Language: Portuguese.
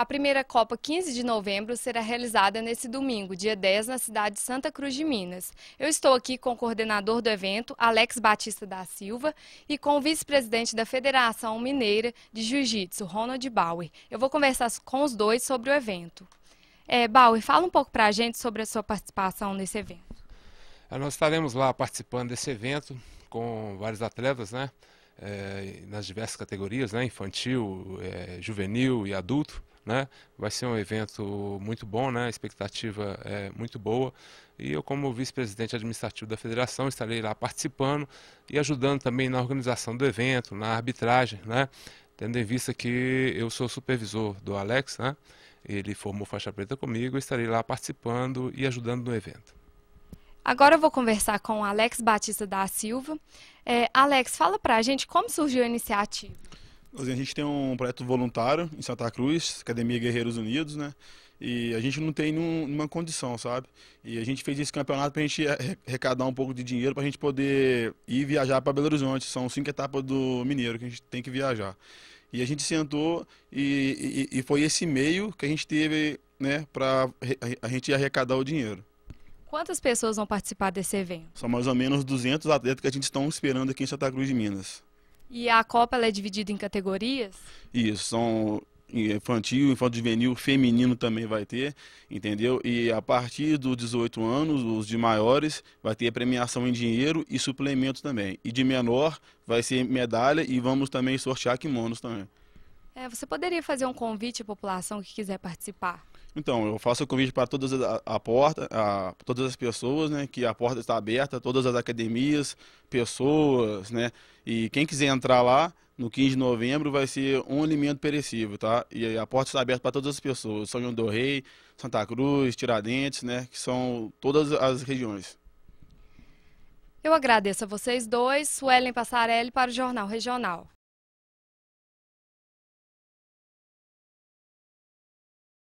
A primeira Copa 15 de novembro será realizada nesse domingo, dia 10, na cidade de Santa Cruz de Minas. Eu estou aqui com o coordenador do evento, Alex Batista da Silva, e com o vice-presidente da Federação Mineira de Jiu-Jitsu, Ronald Bauer. Eu vou conversar com os dois sobre o evento. É, Bauer, fala um pouco para a gente sobre a sua participação nesse evento. É, nós estaremos lá participando desse evento com vários atletas, né? É, nas diversas categorias, né? infantil, é, juvenil e adulto né? Vai ser um evento muito bom, né? A expectativa é muito boa. E eu, como vice-presidente administrativo da federação, estarei lá participando e ajudando também na organização do evento, na arbitragem, né? Tendo em vista que eu sou supervisor do Alex, né? Ele formou faixa preta comigo, estarei lá participando e ajudando no evento. Agora eu vou conversar com o Alex Batista da Silva. É, Alex, fala pra gente como surgiu a iniciativa. A gente tem um projeto voluntário em Santa Cruz, Academia Guerreiros Unidos, né? E a gente não tem nenhuma condição, sabe? E a gente fez esse campeonato para a gente arrecadar um pouco de dinheiro para a gente poder ir viajar para Belo Horizonte. São cinco etapas do Mineiro que a gente tem que viajar. E a gente sentou e, e, e foi esse meio que a gente teve, né, para a gente arrecadar o dinheiro. Quantas pessoas vão participar desse evento? São mais ou menos 200 atletas que a gente está esperando aqui em Santa Cruz de Minas. E a Copa é dividida em categorias? Isso, são infantil, infanto juvenil, feminino também vai ter, entendeu? E a partir dos 18 anos, os de maiores, vai ter premiação em dinheiro e suplemento também. E de menor, vai ser medalha e vamos também sortear kimonos também. É, você poderia fazer um convite à população que quiser participar? Então, eu faço o convite para todas a, a porta, a, todas as pessoas, né, que a porta está aberta, todas as academias, pessoas, né, e quem quiser entrar lá no 15 de novembro vai ser um alimento perecível, tá? E a porta está aberta para todas as pessoas, São João do Rei, Santa Cruz, Tiradentes, né, que são todas as regiões. Eu agradeço a vocês dois, Suelen Passarelli para o Jornal Regional.